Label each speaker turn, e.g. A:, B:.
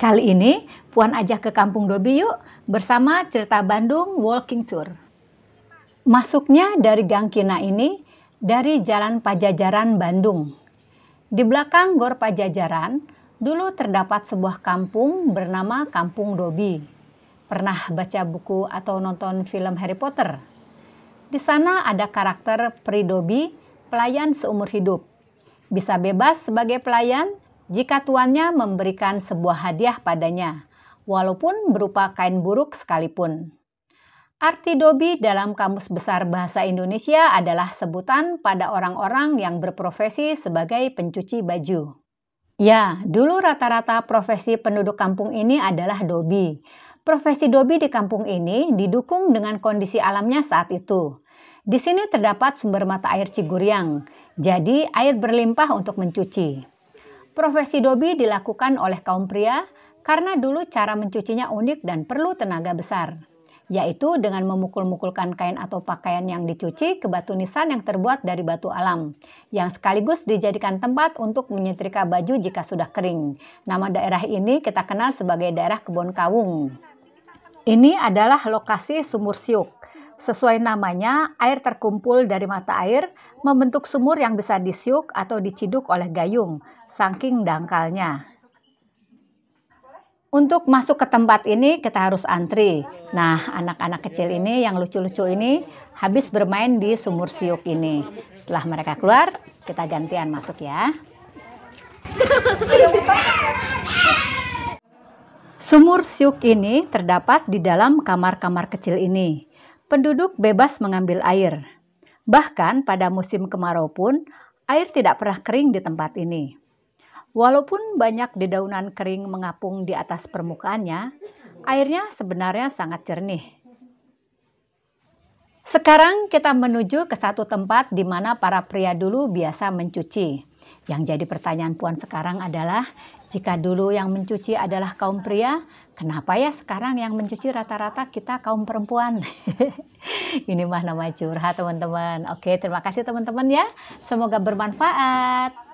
A: Kali ini, Puan ajak ke Kampung Dobi yuk bersama cerita Bandung Walking Tour. Masuknya dari Gang Kina ini dari Jalan Pajajaran Bandung. Di belakang Gor Pajajaran, dulu terdapat sebuah kampung bernama Kampung Dobi. Pernah baca buku atau nonton film Harry Potter? Di sana ada karakter Dobi pelayan seumur hidup. Bisa bebas sebagai pelayan jika tuannya memberikan sebuah hadiah padanya, walaupun berupa kain buruk sekalipun. Arti dobi dalam Kamus Besar Bahasa Indonesia adalah sebutan pada orang-orang yang berprofesi sebagai pencuci baju. Ya, dulu rata-rata profesi penduduk kampung ini adalah dobi. Profesi dobi di kampung ini didukung dengan kondisi alamnya saat itu. Di sini terdapat sumber mata air Ciguriang, jadi air berlimpah untuk mencuci. Profesi dobi dilakukan oleh kaum pria karena dulu cara mencucinya unik dan perlu tenaga besar, yaitu dengan memukul-mukulkan kain atau pakaian yang dicuci ke batu nisan yang terbuat dari batu alam, yang sekaligus dijadikan tempat untuk menyetrika baju jika sudah kering. Nama daerah ini kita kenal sebagai daerah Kebon Kawung. Ini adalah lokasi sumur siuk Sesuai namanya, air terkumpul dari mata air membentuk sumur yang bisa disiuk atau diciduk oleh gayung, saking dangkalnya. Untuk masuk ke tempat ini kita harus antri. Nah, anak-anak kecil ini yang lucu-lucu ini habis bermain di sumur siuk ini. Setelah mereka keluar, kita gantian masuk ya. Sumur siuk ini terdapat di dalam kamar-kamar kecil ini penduduk bebas mengambil air. Bahkan pada musim kemarau pun, air tidak pernah kering di tempat ini. Walaupun banyak dedaunan kering mengapung di atas permukaannya, airnya sebenarnya sangat jernih. Sekarang kita menuju ke satu tempat di mana para pria dulu biasa mencuci. Yang jadi pertanyaan Puan sekarang adalah, jika dulu yang mencuci adalah kaum pria, kenapa ya sekarang yang mencuci rata-rata kita kaum perempuan? Ini mah nama curhat teman-teman. Oke, terima kasih teman-teman ya. Semoga bermanfaat.